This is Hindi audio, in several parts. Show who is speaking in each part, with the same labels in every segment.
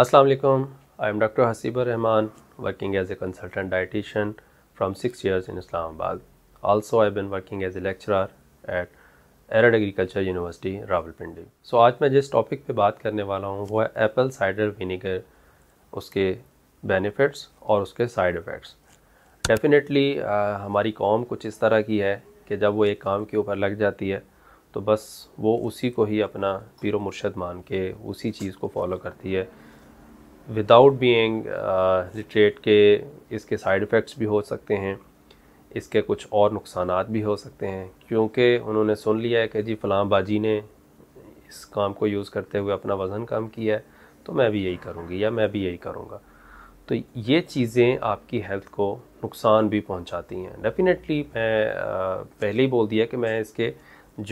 Speaker 1: अस्सलाम वालेकुम I am doctor Haseeb Rahman working as a consultant dietitian from six years in Islamabad Also, I been working as a lecturer at Arid Agriculture University Rawalpindi so आज मैं जिस टॉपिक पे बात करने वाला हूँ वो है एप्पल साइडर विनीगर उसके बेनिफिट्स और उसके साइड इफ़ेक्ट्स डेफिनेटली हमारी कॉम कुछ इस तरह की है कि जब वो एक काम के ऊपर लग जाती है तो बस वो उसी को ही अपना पीर मुर्शद मान के उसी चीज़ को फॉलो करती है विदाउट बीइंग लिटरेट के इसके साइड इफ़ेक्ट्स भी हो सकते हैं इसके कुछ और नुकसान भी हो सकते हैं क्योंकि उन्होंने सुन लिया है कि जी फ़लाँ बाजी ने इस काम को यूज़ करते हुए अपना वज़न कम किया है तो मैं भी यही करूँगी या मैं भी यही करूँगा तो ये चीज़ें आपकी हेल्थ को नुकसान भी पहुँचाती हैं डेफ़िनेटली मैं uh, पहले ही बोल दिया कि मैं इसके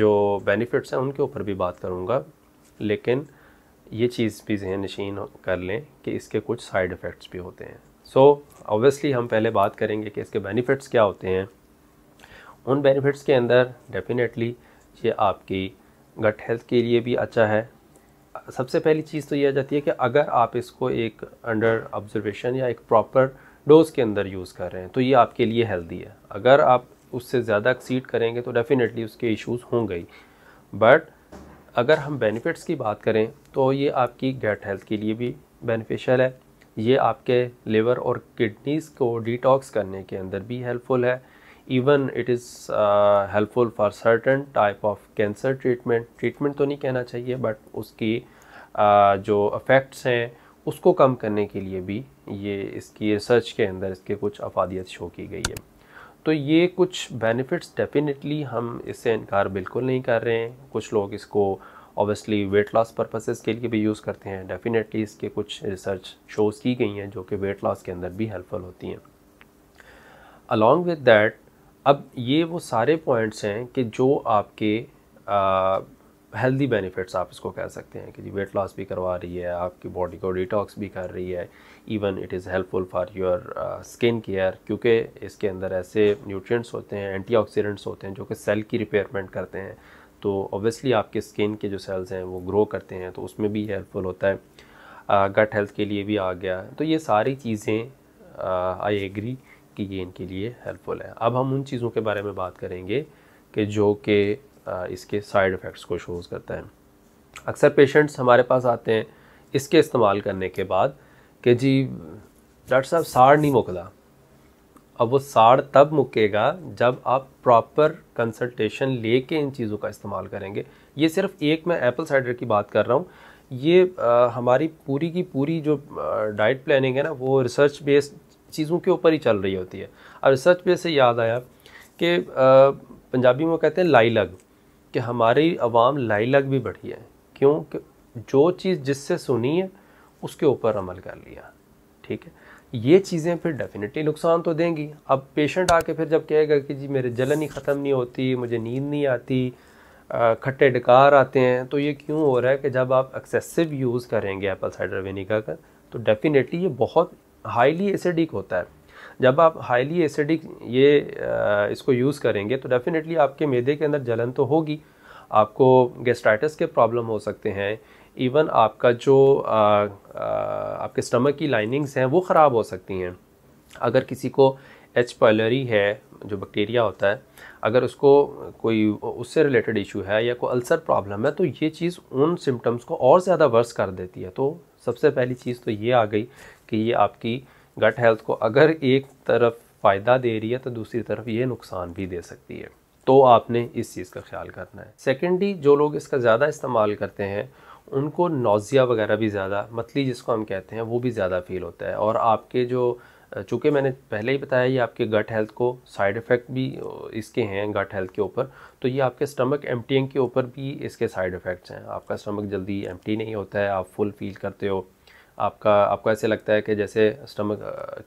Speaker 1: जो बेनिफिट्स हैं उनके ऊपर भी बात करूँगा लेकिन ये चीज़ भी जहन नशीन कर लें कि इसके कुछ साइड इफ़ेक्ट्स भी होते हैं सो so, ऑब्वियसली हम पहले बात करेंगे कि इसके बेनिफिट्स क्या होते हैं उन बेनिफिट्स के अंदर डेफिनेटली ये आपकी गट हेल्थ के लिए भी अच्छा है सबसे पहली चीज़ तो यह आ जाती है कि अगर आप इसको एक अंडर ऑब्जर्वेशन या एक प्रॉपर डोज के अंदर यूज़ कर रहे हैं तो ये आपके लिए हेल्दी है अगर आप उससे ज़्यादा एक्सीड करेंगे तो डेफ़िनेटली उसके इश्यूज़ होंगे ही बट अगर हम बेनिफिट्स की बात करें तो ये आपकी गैट हेल्थ के लिए भी बेनिफिशियल है ये आपके लिवर और किडनीज़ को डिटॉक्स करने के अंदर भी हेल्पफुल है even it is helpful for certain type of cancer treatment treatment तो नहीं कहना चाहिए बट उसकी uh, जो अफेक्ट्स हैं उसको कम करने के लिए भी ये इसकी रिसर्च के अंदर इसके कुछ अफादियत शो की गई है तो ये कुछ बेनिफिट्स डेफिनेटली हम इससे इनकार बिल्कुल नहीं कर रहे हैं कुछ लोग इसको ऑब्वियसली वेट लॉस पर्पसेस के लिए भी यूज़ करते हैं डेफिनेटली इसके कुछ रिसर्च शोज़ की गई हैं जो कि वेट लॉस के अंदर भी हेल्पफुल होती हैं अलॉन्ग विद डैट अब ये वो सारे पॉइंट्स हैं कि जो आपके हेल्दी बेनिफिट्स आप इसको कह सकते हैं कि जी वेट लॉस भी करवा रही है आपकी बॉडी को डिटॉक्स भी कर रही है even it is helpful for your skin care क्योंकि इसके अंदर ऐसे न्यूट्रिएंट्स होते हैं एंटीऑक्सीडेंट्स होते हैं जो कि सेल की रिपेयरमेंट करते हैं तो ऑब्वियसली आपके स्किन के जो सेल्स हैं वो ग्रो करते हैं तो उसमें भी हेल्पफुल होता है गट हेल्थ के लिए भी आ गया तो ये सारी चीज़ें आई एग्री कि ये इनके लिए हेल्पफुल है अब हम उन चीज़ों के बारे में बात करेंगे कि जो कि इसके साइड इफ़ेक्ट्स को शोज़ करता है अक्सर पेशेंट्स हमारे पास आते हैं इसके इस्तेमाल करने के बाद कि जी डॉक्टर साहब साड़ नहीं मुकदा अब वो साड़ तब मुकेगा जब आप प्रॉपर कंसल्टेशन ले इन चीज़ों का इस्तेमाल करेंगे ये सिर्फ एक मैं एप्पल साइडर की बात कर रहा हूँ ये आ, हमारी पूरी की पूरी जो डाइट प्लानिंग है ना वो रिसर्च बेस्ड चीज़ों के ऊपर ही चल रही होती है अब रिसर्च बेस से याद आया कि पंजाबी में कहते हैं लाइलग कि हमारी आवाम लाइलक भी बढ़ी है क्योंकि जो चीज़ जिससे सुनी है उसके ऊपर अमल कर लिया ठीक है ये चीज़ें फिर डेफिनेटली नुकसान तो देंगी अब पेशेंट आके फिर जब कहेगा कि जी मेरे जलन ही ख़त्म नहीं होती मुझे नींद नहीं आती खट्टे डकार आते हैं तो ये क्यों हो रहा है कि जब आप एक्सेसिव यूज़ करेंगे एप्पल साइडर विनीगर का तो डेफिनेटली ये बहुत हाईली एसिडिक होता है जब आप हाईली एसिडिक ये इसको यूज़ करेंगे तो डेफ़िनेटली आपके मैदे के अंदर जलन तो होगी आपको गैस्ट्राइटिस के प्रॉब्लम हो सकते हैं इवन आपका जो आ, आ, आपके स्टमक की लाइनिंग्स हैं वो ख़राब हो सकती हैं अगर किसी को एच पॉलरी है जो बैक्टीरिया होता है अगर उसको कोई उससे रिलेटेड इशू है या कोई अल्सर प्रॉब्लम है तो ये चीज़ उन सिम्टम्स को और ज़्यादा वर्स कर देती है तो सबसे पहली चीज़ तो ये आ गई कि ये आपकी गट हेल्थ को अगर एक तरफ फ़ायदा दे रही है तो दूसरी तरफ ये नुकसान भी दे सकती है तो आपने इस चीज़ का ख्याल करना है सेकेंडली जो लोग इसका ज़्यादा इस्तेमाल करते हैं उनको नोज़िया वगैरह भी ज़्यादा मतली जिसको हम कहते हैं वो भी ज़्यादा फील होता है और आपके जो चूँकि मैंने पहले ही बताया ये आपके गट हेल्थ को साइड इफ़ेक्ट भी इसके हैं गट हेल्थ के ऊपर तो ये आपके स्टमक एम के ऊपर भी इसके साइड इफ़ेक्ट्स हैं आपका स्टमक जल्दी एम नहीं होता है आप फुल फील करते हो आपका आपको ऐसे लगता है कि जैसे स्टमक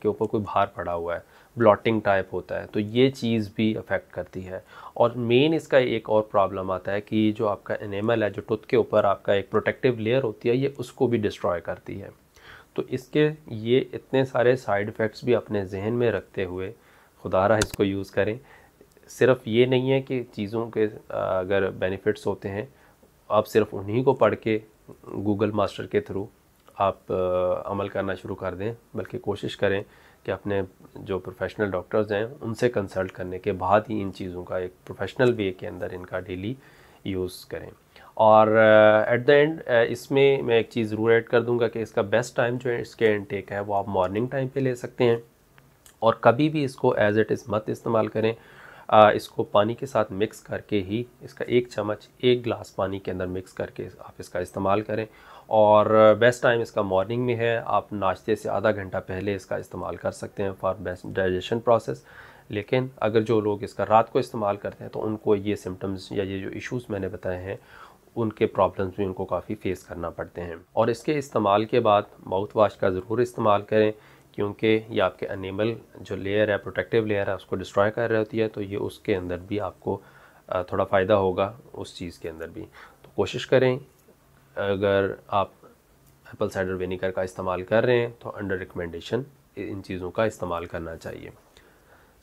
Speaker 1: के ऊपर कोई भार पड़ा हुआ है ब्लॉटिंग टाइप होता है तो ये चीज़ भी अफेक्ट करती है और मेन इसका एक और प्रॉब्लम आता है कि जो आपका एनेमल है जो टुथ के ऊपर आपका एक प्रोटेक्टिव लेयर होती है ये उसको भी डिस्ट्रॉय करती है तो इसके ये इतने सारे साइड इफ़ेक्ट्स भी अपने जहन में रखते हुए खुदा रहा इसको यूज़ करें सिर्फ ये नहीं है कि चीज़ों के अगर बेनिफिट्स होते हैं आप सिर्फ उन्हीं को पढ़ के गूगल मास्टर के थ्रू आप अमल करना शुरू कर दें बल्कि कोशिश करें कि अपने जो प्रोफेशनल डॉक्टर्स हैं उनसे कंसल्ट करने के बाद ही इन चीज़ों का एक प्रोफेशनल वे के अंदर इनका डेली यूज़ करें और एट द एंड इसमें मैं एक चीज़ ज़रूर ऐड कर दूंगा कि इसका बेस्ट टाइम जो है इसके इनटेक है वो आप मॉर्निंग टाइम पे ले सकते हैं और कभी भी इसको एज़ इट इज़ मत इस्तेमाल करें आ, इसको पानी के साथ मिक्स करके ही इसका एक चम्मच एक ग्लास पानी के अंदर मिक्स करके आप इसका इस्तेमाल करें और बेस्ट टाइम इसका मॉर्निंग में है आप नाश्ते से आधा घंटा पहले इसका इस्तेमाल कर सकते हैं फॉर बेस्ट डाइजेशन प्रोसेस लेकिन अगर जो लोग इसका रात को इस्तेमाल करते हैं तो उनको ये सिम्टम्स या ये जो इशूज़ मैंने बताए हैं उनके प्रॉब्लम्स भी उनको काफ़ी फेस करना पड़ते हैं और इसके इस्तेमाल के बाद माउथ वाश का ज़रूर इस्तेमाल करें क्योंकि ये आपके अनिमल जो लेयर है प्रोटेक्टिव लेयर है उसको डिस्ट्रॉय कर रही होती है तो ये उसके अंदर भी आपको थोड़ा फ़ायदा होगा उस चीज़ के अंदर भी तो कोशिश करें अगर आप एप्पल साइडर विनीगर का इस्तेमाल कर रहे हैं तो अंडर रिकमेंडेशन इन चीज़ों का इस्तेमाल करना चाहिए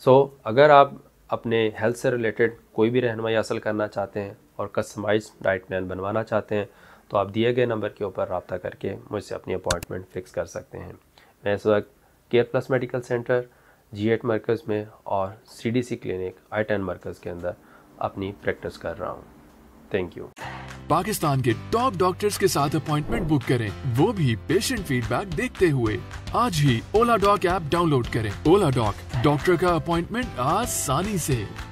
Speaker 1: सो so, अगर आप अपने हेल्थ से रिलेटेड कोई भी रहनमाई हासिल करना चाहते हैं और कस्टमाइज डाइट प्लान बनवाना चाहते हैं तो आप दिए गए नंबर के ऊपर रबता करके मुझसे अपनी अपॉइंटमेंट फ़िक्स कर सकते हैं मैं इस वक्त Care Plus Medical Centre G eight मरकज़ में और C D C clinic I ten मरकज़ के अंदर अपनी प्रैक्टिस कर रहा हूँ थैंक यू पाकिस्तान के टॉप डॉक्टर्स के साथ अपॉइंटमेंट बुक करें वो भी पेशेंट फीडबैक देखते हुए आज ही ओला डॉक ऐप डाउनलोड करें ओला डॉक डॉक्टर का अपॉइंटमेंट आसानी से